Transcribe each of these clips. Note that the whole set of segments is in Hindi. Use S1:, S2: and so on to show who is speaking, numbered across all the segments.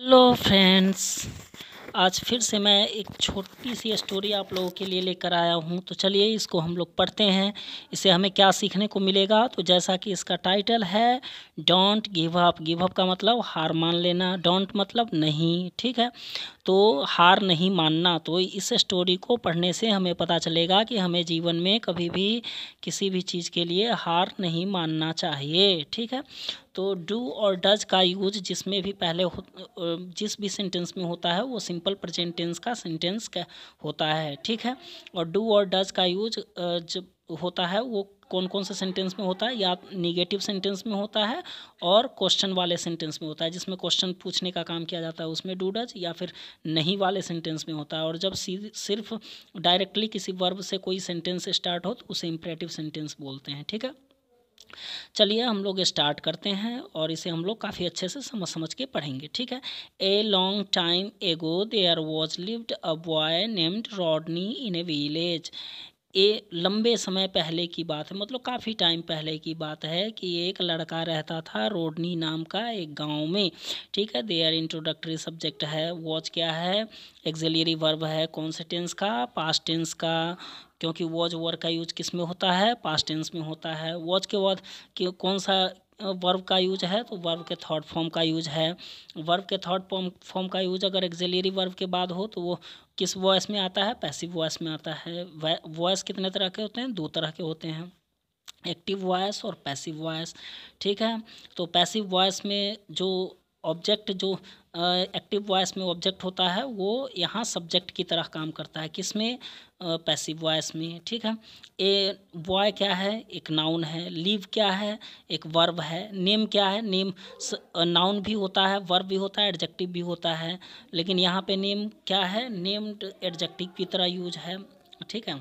S1: हेलो फ्रेंड्स आज फिर से मैं एक छोटी सी स्टोरी आप लोगों के लिए लेकर आया हूं तो चलिए इसको हम लोग पढ़ते हैं इसे हमें क्या सीखने को मिलेगा तो जैसा कि इसका टाइटल है don't give up give up का मतलब हार मान लेना डोंट मतलब नहीं ठीक है तो हार नहीं मानना तो इस स्टोरी को पढ़ने से हमें पता चलेगा कि हमें जीवन में कभी भी किसी भी चीज़ के लिए हार नहीं मानना चाहिए ठीक है तो डू और डज का यूज जिसमें भी पहले हो जिस भी सेंटेंस में होता है वो सिंपल प्रेजेंट टेंस का सेंटेंस का होता है ठीक है और डू और डज का यूज जब होता है वो कौन कौन से सेंटेंस में होता है या निगेटिव सेंटेंस में होता है और क्वेश्चन वाले सेंटेंस में होता है जिसमें क्वेश्चन पूछने का काम किया जाता है उसमें डू डज या फिर नहीं वाले सेंटेंस में होता है और जब सिर्फ डायरेक्टली किसी वर्ब से कोई सेंटेंस स्टार्ट हो तो उसे इम्परेटिव सेंटेंस बोलते हैं ठीक है चलिए हम लोग स्टार्ट करते हैं और इसे हम लोग काफ़ी अच्छे से समझ समझ के पढ़ेंगे ठीक है a long time ago there was lived a boy named Rodney in a village ये लंबे समय पहले की बात है मतलब काफ़ी टाइम पहले की बात है कि एक लड़का रहता था रोडनी नाम का एक गांव में ठीक है देयर इंट्रोडक्टरी सब्जेक्ट है वॉच क्या है एक्जलरी वर्ब है कौन से टेंस का पास्ट टेंस का क्योंकि वॉच वर्ग का यूज किस में होता है पास्ट टेंस में होता है वॉच के बाद कौन सा वर्ब का यूज है तो वर्ब के थर्ड फॉर्म का यूज है वर्ब के थर्ड फॉर्म फॉर्म का यूज अगर एक्जिलरी वर्ब के बाद हो तो वो किस वॉयस में आता है पैसिव वॉयस में आता है वॉयस कितने तरह के होते हैं दो तरह के होते हैं एक्टिव वॉयस और पैसिव वॉयस ठीक है तो पैसिव वॉयस में जो ऑब्जेक्ट जो एक्टिव वॉइस में ऑब्जेक्ट होता है वो यहाँ सब्जेक्ट की तरह काम करता है किस में पैसिव वॉइस में ठीक है ए बॉय क्या है एक नाउन है लीव क्या है एक वर्ब है नेम क्या है नेम नाउन भी होता है वर्ब भी होता है एडजेक्टिव भी होता है लेकिन यहाँ पे नेम क्या है नेम्ड एडजेक्टिव की तरह यूज है ठीक है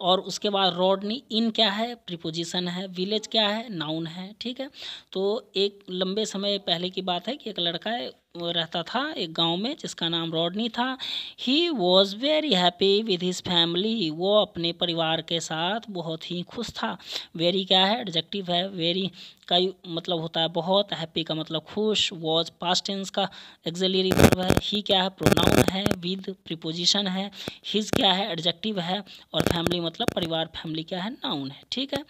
S1: और उसके बाद रॉडनी इन क्या है प्रिपोजिशन है विलेज क्या है नाउन है ठीक है तो एक लंबे समय पहले की बात है कि एक लड़का है रहता था एक गांव में जिसका नाम रॉडनी था he was very happy with his family वो अपने परिवार के साथ बहुत ही खुश था वेरी क्या है एडजेक्टिव है वेरी का मतलब होता है बहुत हैप्पी का मतलब खुश वॉज पास टेंस का एग्जलरी वर्ब है ही क्या है प्रोनाउन है विद प्रिपोजिशन है हिज क्या है एडजेक्टिव है और फैमिली मतलब परिवार फैमिली क्या है नाउन है ठीक है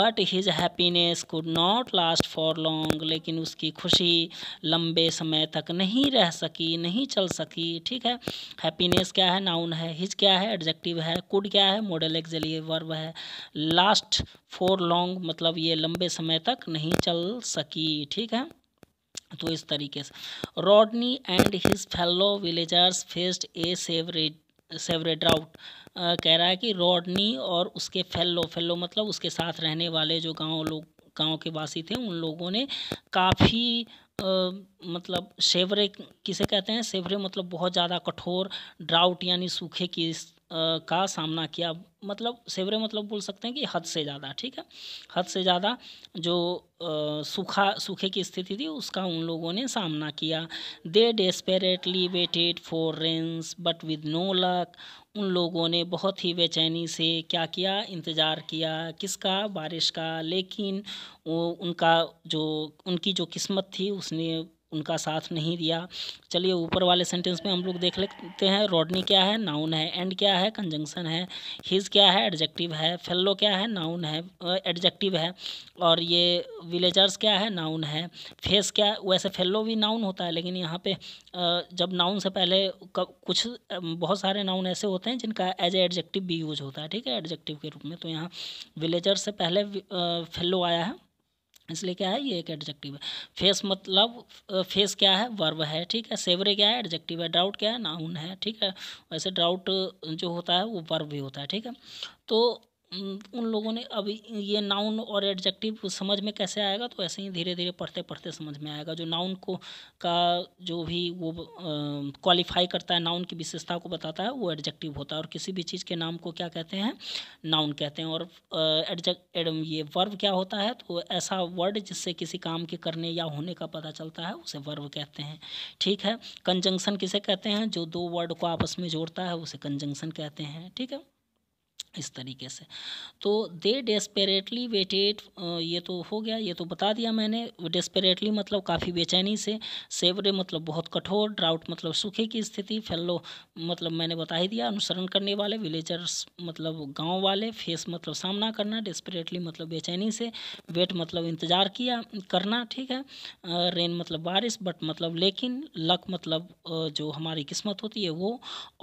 S1: but his happiness could not last for long लेकिन उसकी खुशी लंबे समय तक तक नहीं रह सकी नहीं चल सकी ठीक है हैप्पीनेस क्या है नाउन है हिज क्या है एडजेक्टिव है कुड क्या है मॉडल एक्जलिए वर्ब है लास्ट फोर लॉन्ग मतलब ये लंबे समय तक नहीं चल सकी ठीक है तो इस तरीके से Rodney and his fellow villagers faced a sewerage severe drought कह रहा है कि रॉडनी और उसके फेलो फेलो मतलब उसके साथ रहने वाले जो गांव लोग गांव के वासी थे उन लोगों ने काफ़ी मतलब सेवरे किसे कहते हैं सेवरे मतलब बहुत ज़्यादा कठोर ड्राउट यानी सूखे की का सामना किया मतलब सेवरे मतलब बोल सकते हैं कि हद से ज़्यादा ठीक है हद से ज़्यादा जो सूखा सूखे की स्थिति थी उसका उन लोगों ने सामना किया they desperately waited for rains but with no luck उन लोगों ने बहुत ही बेचैनी से क्या किया इंतज़ार किया किसका बारिश का लेकिन वो उनका जो उनकी जो किस्मत थी उसने उनका साथ नहीं दिया चलिए ऊपर वाले सेंटेंस में हम लोग देख लेते हैं रॉडनी क्या है नाउन है एंड क्या है कंजंक्शन है हिज क्या है एडजेक्टिव है फेलो क्या है नाउन है एडजेक्टिव है और ये विलेजर्स क्या है नाउन है फेस क्या वैसे फेलो भी नाउन होता है लेकिन यहाँ पे जब नाउन से पहले कुछ बहुत सारे नाउन ऐसे होते हैं जिनका एज एडजेक्टिव भी यूज होता है ठीक है एडजेक्टिव के रूप में तो यहाँ विलेजर्स से पहले फेलो आया है इसलिए क्या है ये एक एडजेक्टिव है फेस मतलब फेस क्या है वर्ब है ठीक है सेवरे क्या है एडजेक्टिव है ड्राउट क्या है नाउन है ठीक है वैसे ड्राउट जो होता है वो वर्ब भी होता है ठीक है तो उन लोगों ने अभी ये नाउन और एडजेक्टिव समझ में कैसे आएगा तो ऐसे ही धीरे धीरे पढ़ते पढ़ते समझ में आएगा जो नाउन को का जो भी वो क्वालिफाई करता है नाउन की विशेषता को बताता है वो एडजेक्टिव होता है और किसी भी चीज़ के नाम को क्या कहते हैं नाउन कहते हैं और एडजेक्ट ये वर्व क्या होता है तो ऐसा वर्ड जिससे किसी काम के करने या होने का पता चलता है उसे वर्व कहते हैं ठीक है कंजंक्शन किसे कहते हैं जो दो वर्ड को आपस में जोड़ता है उसे कंजंक्शन कहते हैं ठीक है इस तरीके से तो दे डेस्पेरेटली वेटेड ये तो हो गया ये तो बता दिया मैंने डेस्पेरेटली मतलब काफ़ी बेचैनी से सेवरे मतलब बहुत कठोर ड्राउट मतलब सूखे की स्थिति फेलो मतलब मैंने बता ही दिया अनुसरण करने वाले विलेजर्स मतलब गांव वाले फेस मतलब सामना करना डेस्परेटली मतलब बेचैनी से वेट मतलब इंतज़ार किया करना ठीक है रेन मतलब बारिश बट मतलब लेकिन लक मतलब जो हमारी किस्मत होती है वो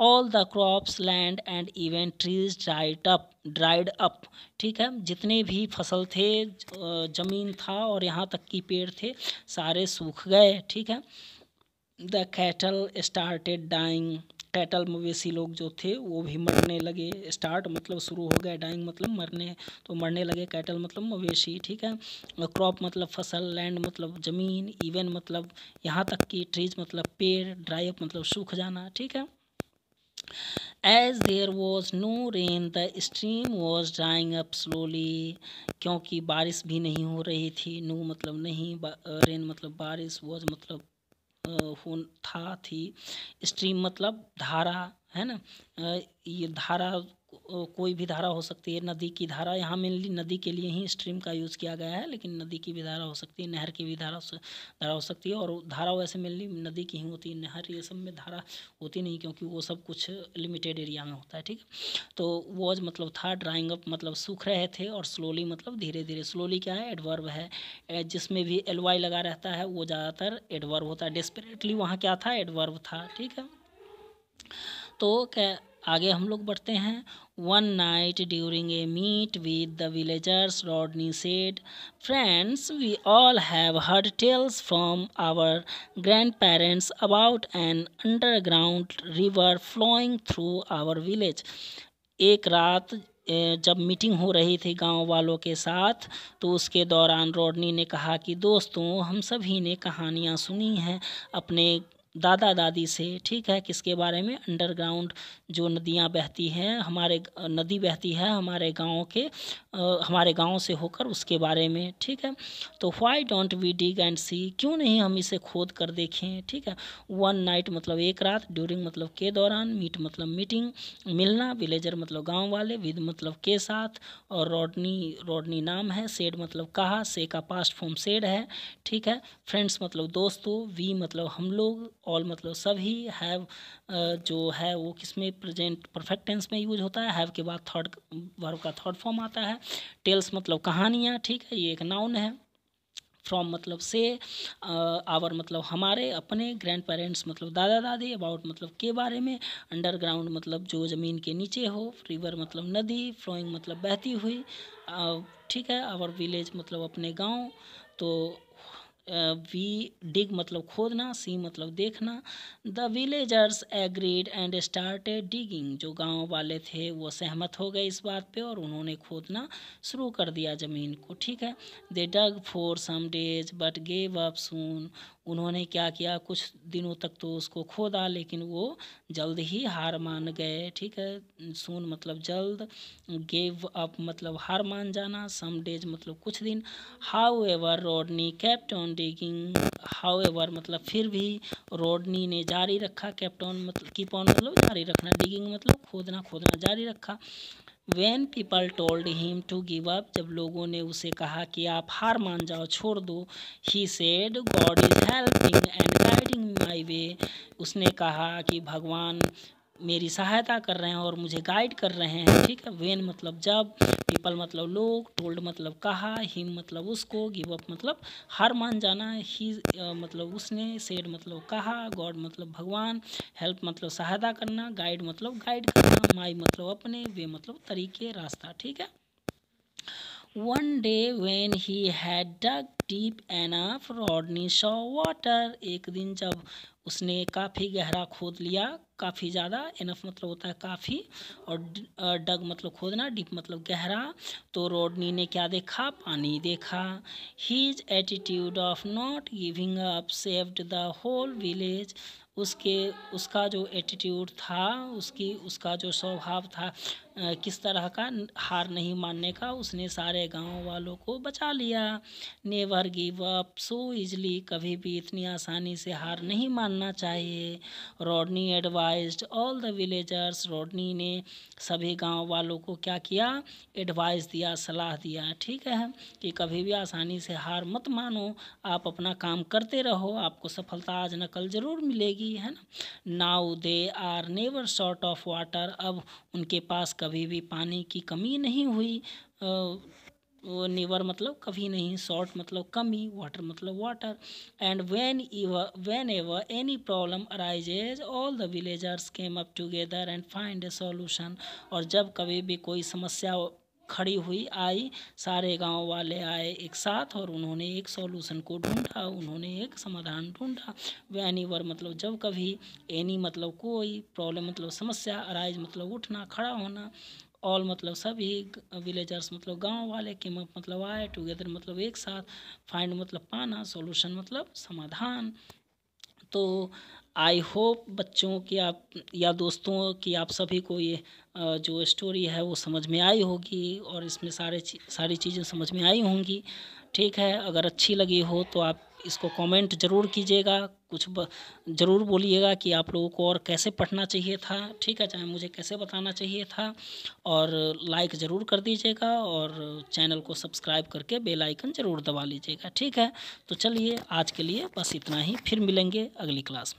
S1: all the crops land and even trees dry dried up dried up ठीक है जितने भी फसल थे ज़मीन था और यहाँ तक कि पेड़ थे सारे सूख गए ठीक है the cattle started dying cattle मवेशी लोग जो थे वो भी मरने लगे स्टार्ट मतलब शुरू हो गए डाइंग मतलब मरने तो मरने लगे कैटल मतलब मवेशी ठीक है क्रॉप मतलब फसल लैंड मतलब ज़मीन इवन मतलब यहाँ तक कि ट्रीज मतलब पेड़ ड्राई अप मतलब सूख जाना ठीक है as there was no rain the stream was drying up slowly क्योंकि बारिश भी नहीं हो रही थी नो मतलब नहीं रेन मतलब बारिश वॉज मतलब हो था थी स्ट्रीम मतलब धारा है ना ये धारा कोई भी धारा हो सकती है नदी की धारा यहाँ मेनली नदी के लिए ही स्ट्रीम का यूज़ किया गया है लेकिन नदी की भी धारा हो सकती है नहर की भी धारा धारा हो सकती है और धारा वैसे मेनली नदी की ही होती है नहर ये सब में धारा होती नहीं क्योंकि वो सब कुछ लिमिटेड एरिया में होता है ठीक तो वो मतलब था ड्राइंग अप मतलब सूख रहे थे और स्लोली मतलब धीरे धीरे स्लोली क्या है एडवर्व है जिसमें भी एल लगा रहता है वो ज़्यादातर एडवर्व होता है डेस्परेटली वहाँ क्या था एडवर्व था ठीक है तो क्या आगे हम लोग बढ़ते हैं one night during a meet with the villagers Rodney said friends we all have heard tales from our grandparents about an underground river flowing through our village एक रात जब मीटिंग हो रही थी गांव वालों के साथ तो उसके दौरान रोडनी ने कहा कि दोस्तों हम सभी ने कहानियां सुनी हैं अपने दादा दादी से ठीक है किसके बारे में अंडरग्राउंड जो नदियाँ बहती हैं हमारे नदी बहती है हमारे गाँव के आ, हमारे गाँव से होकर उसके बारे में ठीक है तो why don't we dig and see क्यों नहीं हम इसे खोद कर देखें ठीक है वन नाइट मतलब एक रात ड्यूरिंग मतलब के दौरान मीट मतलब मीटिंग मिलना विलेजर मतलब गाँव वाले विद मतलब के साथ और रोडनी रोडनी नाम है सेड मतलब कहा से का पास्ट फॉर्म सेड है ठीक है फ्रेंड्स मतलब दोस्तों वी मतलब हम लोग ऑल मतलब सभी हैव जो है वो किस में प्रेजेंट परफेक्ट टेंस में यूज होता है हैव के बाद थर्ड वर्ब का थर्ड फॉर्म आता है टेल्स मतलब कहानियाँ ठीक है ये एक नाउन है फ्रॉम मतलब से आवर मतलब हमारे अपने ग्रैंड पेरेंट्स मतलब दादा दादी अबाउट मतलब के बारे में अंडरग्राउंड मतलब जो ज़मीन के नीचे हो रिवर मतलब नदी फ्लोइंग मतलब बहती हुई ठीक है आवर विलेज मतलब अपने गांव तो वी डिग मतलब खोदना सी मतलब देखना the villagers agreed and started digging जो गांव वाले थे वो सहमत हो गए इस बात पे और उन्होंने खोदना शुरू कर दिया ज़मीन को ठीक है they dug for some days but gave up soon उन्होंने क्या किया कुछ दिनों तक तो उसको खोदा लेकिन वो जल्द ही हार मान गए ठीक है सुन मतलब जल्द गेव अप मतलब हार मान जाना सम डेज मतलब कुछ दिन however Rodney kept on digging however मतलब फिर भी रोडनी ने जारी रखा कैप्टन मतलब कीप ऑन मतलब जारी रखना डिगिंग मतलब खोदना खोदना जारी रखा when people told him to give up जब लोगों ने उसे कहा कि आप हार मान जाओ छोड़ दो he said God is helping and guiding my way उसने कहा कि भगवान मेरी सहायता कर रहे हैं और मुझे गाइड कर रहे हैं ठीक है वेन मतलब जब पीपल मतलब लोग टोल्ड मतलब कहा हिम मतलब उसको गिव अप मतलब हर मान जाना ही मतलब उसने सेड मतलब कहा गॉड मतलब भगवान हेल्प मतलब सहायता करना गाइड मतलब गाइड करना माई मतलब अपने वे मतलब तरीके रास्ता ठीक है one day when he had dug deep enough, Rodney saw water एक दिन जब उसने काफ़ी गहरा खोद लिया काफ़ी ज़्यादा एनफ मतलब होता है काफ़ी और डग मतलब खोदना डीप मतलब गहरा तो रोडनी ने क्या देखा पानी देखा his attitude of not giving up saved the whole village उसके उसका जो एटीट्यूड था उसकी उसका जो स्वभाव था किस तरह का हार नहीं मानने का उसने सारे गांव वालों को बचा लिया never give up so easily कभी भी इतनी आसानी से हार नहीं मानना चाहिए Rodney advised all the villagers Rodney ने सभी गांव वालों को क्या किया एडवाइस दिया सलाह दिया ठीक है कि कभी भी आसानी से हार मत मानो आप अपना काम करते रहो आपको सफलता आज नकल ज़रूर मिलेगी ही है ना now they are never short of water अब उनके पास कभी भी पानी की कमी नहीं हुई वो नेवर मतलब कभी नहीं शॉर्ट मतलब कमी वाटर मतलब water and when whenever any problem arises all the villagers came up together and find a solution और जब कभी भी कोई समस्या खड़ी हुई आई सारे गांव वाले आए एक साथ और उन्होंने एक सॉल्यूशन को ढूंढा उन्होंने एक समाधान ढूंढा एनी वर मतलब जब कभी एनी मतलब कोई प्रॉब्लम मतलब समस्या अराइज मतलब उठना खड़ा होना ऑल मतलब सभी विलेजर्स मतलब गांव वाले के मतलब आए टुगेदर मतलब एक साथ फाइंड मतलब पाना सॉल्यूशन मतलब समाधान तो आई होप बच्चों की आप या दोस्तों की आप सभी को ये जो स्टोरी है वो समझ में आई होगी और इसमें सारे ची, सारी चीज़ें समझ में आई होंगी ठीक है अगर अच्छी लगी हो तो आप इसको कमेंट ज़रूर कीजिएगा कुछ ज़रूर बोलिएगा कि आप लोगों को और कैसे पढ़ना चाहिए था ठीक है चाहे मुझे कैसे बताना चाहिए था और लाइक ज़रूर कर दीजिएगा और चैनल को सब्सक्राइब करके बेल आइकन ज़रूर दबा लीजिएगा ठीक है तो चलिए आज के लिए बस इतना ही फिर मिलेंगे अगली क्लास में